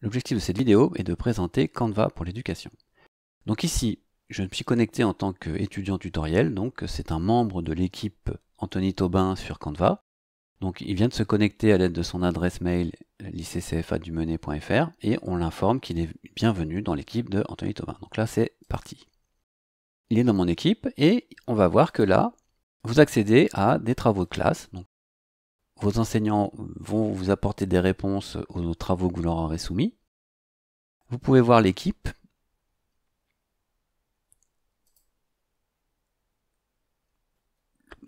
L'objectif de cette vidéo est de présenter Canva pour l'éducation. Donc ici, je me suis connecté en tant qu'étudiant tutoriel, donc c'est un membre de l'équipe Anthony Taubin sur Canva. Donc il vient de se connecter à l'aide de son adresse mail lycécfadumenet.fr et on l'informe qu'il est bienvenu dans l'équipe de Anthony Taubin. Donc là c'est parti. Il est dans mon équipe et on va voir que là, vous accédez à des travaux de classe. Donc, vos enseignants vont vous apporter des réponses aux travaux que vous leur aurez soumis. Vous pouvez voir l'équipe.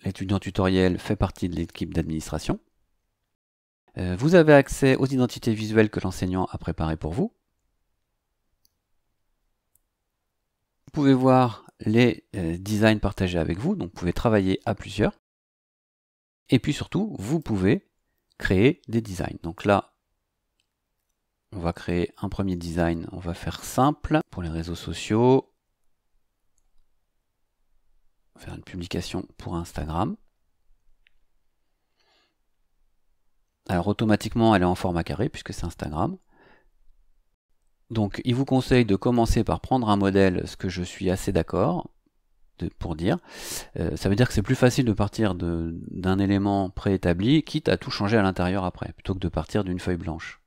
L'étudiant tutoriel fait partie de l'équipe d'administration. Euh, vous avez accès aux identités visuelles que l'enseignant a préparées pour vous. Vous pouvez voir les euh, designs partagés avec vous, donc vous pouvez travailler à plusieurs. Et puis surtout, vous pouvez créer des designs. Donc là, on va créer un premier design, on va faire simple pour les réseaux sociaux. On va faire une publication pour Instagram. Alors automatiquement, elle est en format carré puisque c'est Instagram. Donc il vous conseille de commencer par prendre un modèle, ce que je suis assez d'accord pour dire. Euh, ça veut dire que c'est plus facile de partir d'un élément préétabli, quitte à tout changer à l'intérieur après, plutôt que de partir d'une feuille blanche.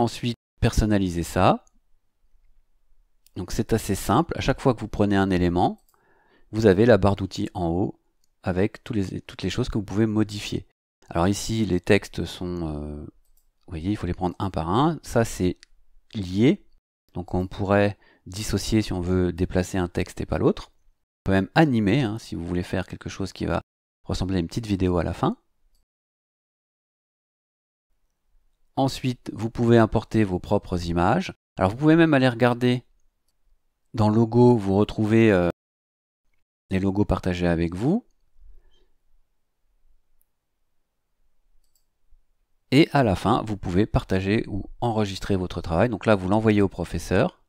Ensuite, personnaliser ça. Donc c'est assez simple. À chaque fois que vous prenez un élément, vous avez la barre d'outils en haut avec toutes les, toutes les choses que vous pouvez modifier. Alors ici, les textes sont... Euh, vous voyez, il faut les prendre un par un. Ça, c'est lié. Donc on pourrait dissocier si on veut déplacer un texte et pas l'autre. On peut même animer, hein, si vous voulez faire quelque chose qui va ressembler à une petite vidéo à la fin. Ensuite, vous pouvez importer vos propres images. Alors vous pouvez même aller regarder dans Logo, vous retrouvez euh, les logos partagés avec vous. Et à la fin, vous pouvez partager ou enregistrer votre travail. Donc là, vous l'envoyez au professeur.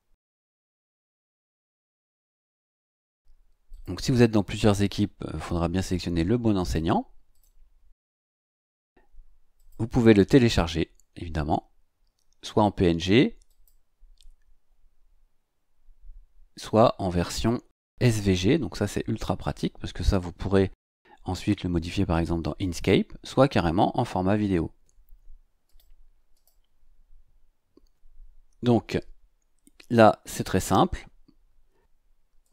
Donc si vous êtes dans plusieurs équipes, il euh, faudra bien sélectionner le bon enseignant. Vous pouvez le télécharger évidemment, soit en PNG, soit en version SVG, donc ça c'est ultra pratique parce que ça vous pourrez ensuite le modifier par exemple dans Inkscape, soit carrément en format vidéo. Donc là c'est très simple,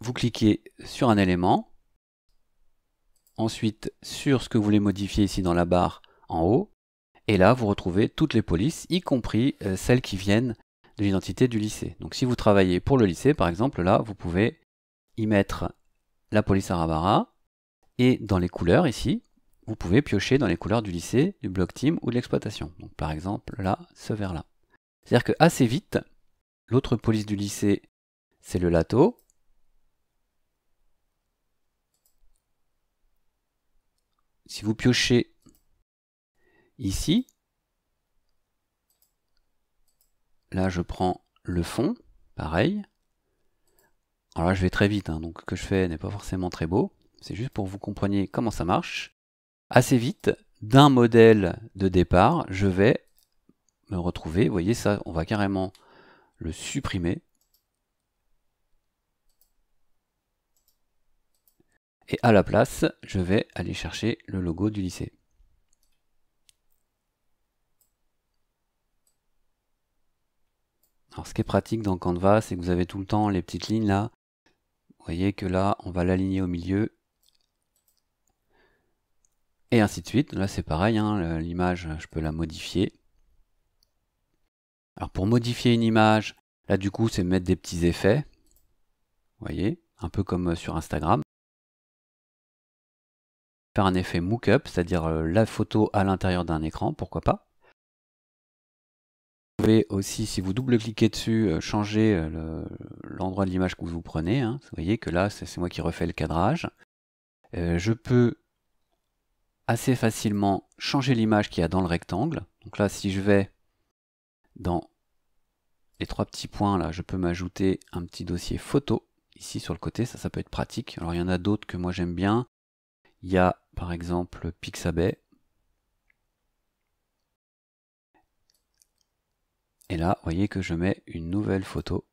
vous cliquez sur un élément, ensuite sur ce que vous voulez modifier ici dans la barre en haut, et là, vous retrouvez toutes les polices, y compris euh, celles qui viennent de l'identité du lycée. Donc si vous travaillez pour le lycée, par exemple, là, vous pouvez y mettre la police Arabara, et dans les couleurs, ici, vous pouvez piocher dans les couleurs du lycée, du bloc team ou de l'exploitation. Donc par exemple, là, ce vert-là. C'est-à-dire que assez vite, l'autre police du lycée, c'est le lato. Si vous piochez ici. Là, je prends le fond, pareil. Alors là, je vais très vite, hein, donc ce que je fais n'est pas forcément très beau. C'est juste pour que vous compreniez comment ça marche. Assez vite, d'un modèle de départ, je vais me retrouver. Vous voyez ça, on va carrément le supprimer. Et à la place, je vais aller chercher le logo du lycée. Alors ce qui est pratique dans Canva, c'est que vous avez tout le temps les petites lignes là. Vous voyez que là, on va l'aligner au milieu. Et ainsi de suite. Là, c'est pareil, hein, l'image, je peux la modifier. Alors pour modifier une image, là du coup, c'est mettre des petits effets. Vous voyez, un peu comme euh, sur Instagram. Faire un effet Mookup, cest c'est-à-dire euh, la photo à l'intérieur d'un écran, pourquoi pas aussi, si vous double-cliquez dessus, euh, changer euh, l'endroit de l'image que vous prenez. Hein. Vous voyez que là, c'est moi qui refais le cadrage. Euh, je peux assez facilement changer l'image qu'il y a dans le rectangle. Donc là, si je vais dans les trois petits points, là, je peux m'ajouter un petit dossier photo ici sur le côté. Ça, ça peut être pratique. Alors, il y en a d'autres que moi j'aime bien. Il y a par exemple Pixabay. Et là, vous voyez que je mets une nouvelle photo